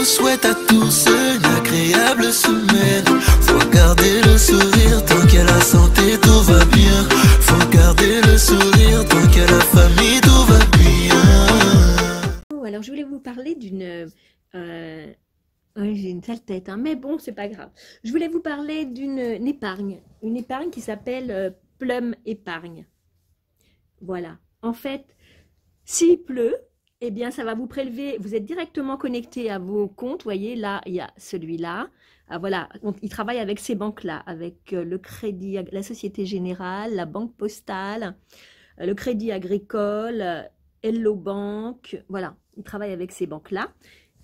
vous souhaite à tous une agréable semaine. Faut garder le sourire tant qu'à la santé tout va bien. Faut garder le sourire tant qu'à la famille tout va bien. Oh, alors je voulais vous parler d'une. Euh, j'ai une sale tête, hein, mais bon, c'est pas grave. Je voulais vous parler d'une épargne, une épargne qui s'appelle euh, Plum Épargne. Voilà. En fait, s'il pleut, eh bien, ça va vous prélever. Vous êtes directement connecté à vos comptes. voyez, là, il y a celui-là. Ah, voilà, il travaille avec ces banques-là, avec euh, le Crédit, la Société Générale, la Banque Postale, euh, le Crédit Agricole, euh, Hello Bank. Voilà, il travaille avec ces banques-là.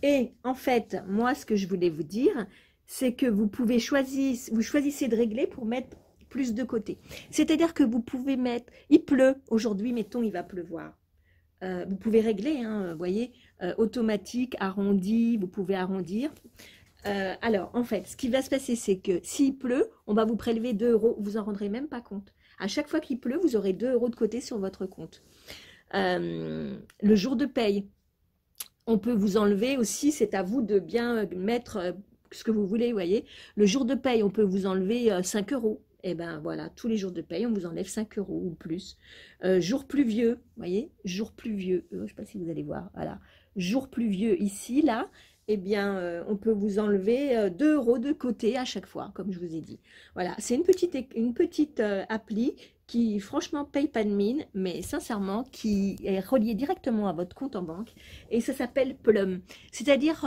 Et en fait, moi, ce que je voulais vous dire, c'est que vous pouvez choisir, vous choisissez de régler pour mettre plus de côté. C'est-à-dire que vous pouvez mettre, il pleut aujourd'hui, mettons, il va pleuvoir. Euh, vous pouvez régler, vous hein, euh, voyez, euh, automatique, arrondi, vous pouvez arrondir. alors, en fait, ce qui va se passer, c'est que s'il pleut, on va vous prélever 2 euros, vous en rendrez même pas compte. À chaque fois qu'il pleut, vous aurez 2 euros de côté sur votre compte. le jour de paye, on peut vous enlever aussi, c'est à vous de bien mettre ce que vous voulez, vous voyez. Le jour de paye, on peut vous enlever 5 euros eh ben voilà, tous les jours de paye, on vous enlève 5 euros ou plus. Euh, jour pluvieux, voyez, jour plus vieux, euh, je ne sais pas si vous allez voir, voilà, jour plus vieux, ici, là, et eh bien, euh, on peut vous enlever 2 euh, euros de côté à chaque fois, comme je vous ai dit. Voilà, c'est une petite, une petite appli qui, franchement, paye pas de mine, mais sincèrement, qui est reliée directement à votre compte en banque. Et ça s'appelle Plum, c'est-à-dire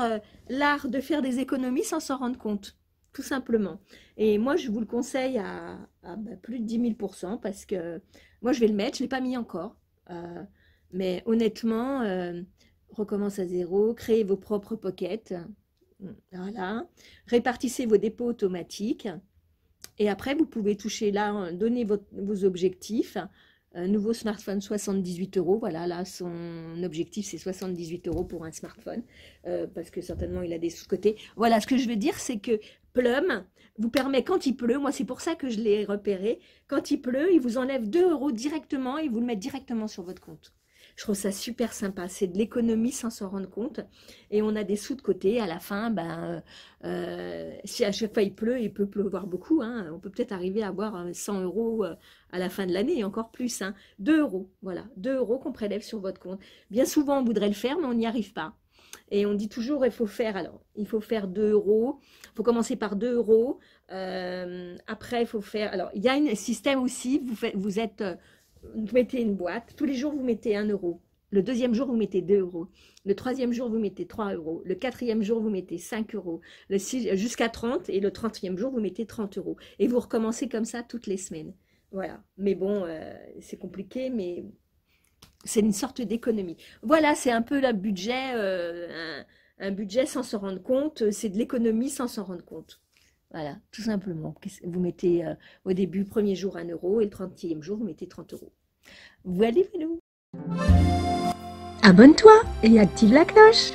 l'art de faire des économies sans s'en rendre compte tout simplement. Et moi, je vous le conseille à, bah, plus de 10 000 parce que moi, je vais le mettre, je ne l'ai pas mis encore. Euh, mais honnêtement, euh, recommence à zéro, créez vos propres pockets. Voilà. Répartissez vos dépôts automatiques. Et après, vous pouvez toucher là, euh, donner vos objectifs. nouveau smartphone 78 euros. Voilà, là, son objectif, c'est 78 euros pour un smartphone, parce que certainement, il a des sous-côtés. Voilà, ce que je veux dire, c'est que L'homme vous permet, quand il pleut, moi c'est pour ça que je l'ai repéré, quand il pleut, il vous enlève 2 euros directement et vous le met directement sur votre compte. Je trouve ça super sympa. C'est de l'économie sans s'en rendre compte. Et on a des sous de côté. À la fin, ben, euh, euh, si à chaque fois il pleut, il peut pleuvoir beaucoup. Hein. on peut peut-être arriver à avoir 100 euh, euros à la fin de l'année et encore plus. 2 hein. euros, voilà. 2 euros qu'on prélève sur votre compte. Bien souvent, on voudrait le faire, mais on n'y arrive pas. Et on dit toujours, il faut faire, alors, il faut faire 2 euros, il faut commencer par 2 euros. Euh, après, il faut faire, alors, il y a un système aussi, vous, vous, êtes, euh, mettez une boîte, tous les jours, vous mettez 1 euro. Le deuxième jour, vous mettez 2 euros. Le troisième jour, vous mettez 3 euros. Le quatrième jour, vous mettez 5 euros. Euh, jusqu'à 30. Et le trentième jour, vous mettez 30 euros. Et vous recommencez comme ça toutes les semaines. Voilà. Mais bon, c'est compliqué, mais c'est une sorte d'économie. Voilà, c'est un peu le budget, euh, un, budget sans s'en rendre compte, euh, c'est de l'économie sans s'en rendre compte. Voilà, tout simplement. Vous mettez euh, au début, premier jour, 1 euro, et le 30e jour, vous mettez 30 euros. Voilà, voilà. Abonne-toi et active la cloche.